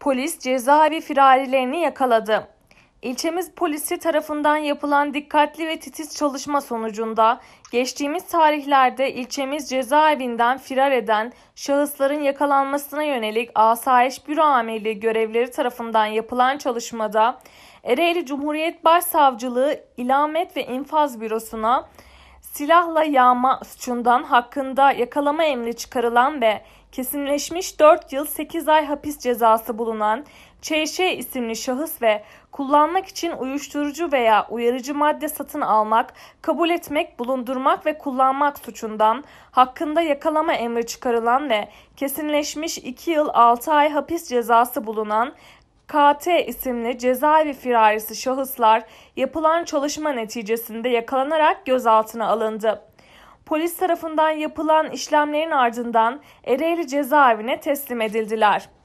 Polis cezaevi firarilerini yakaladı. İlçemiz polisi tarafından yapılan dikkatli ve titiz çalışma sonucunda geçtiğimiz tarihlerde ilçemiz cezaevinden firar eden şahısların yakalanmasına yönelik Asayiş Büro Amirliği görevleri tarafından yapılan çalışmada Ereğli Cumhuriyet Başsavcılığı İlamet ve İnfaz Bürosu'na silahla yağma suçundan hakkında yakalama emri çıkarılan ve kesinleşmiş 4 yıl 8 ay hapis cezası bulunan Çeyşe isimli şahıs ve kullanmak için uyuşturucu veya uyarıcı madde satın almak, kabul etmek, bulundurmak ve kullanmak suçundan hakkında yakalama emri çıkarılan ve kesinleşmiş 2 yıl 6 ay hapis cezası bulunan KT isimli cezaevi firarisi şahıslar yapılan çalışma neticesinde yakalanarak gözaltına alındı. Polis tarafından yapılan işlemlerin ardından Ereğli cezaevine teslim edildiler.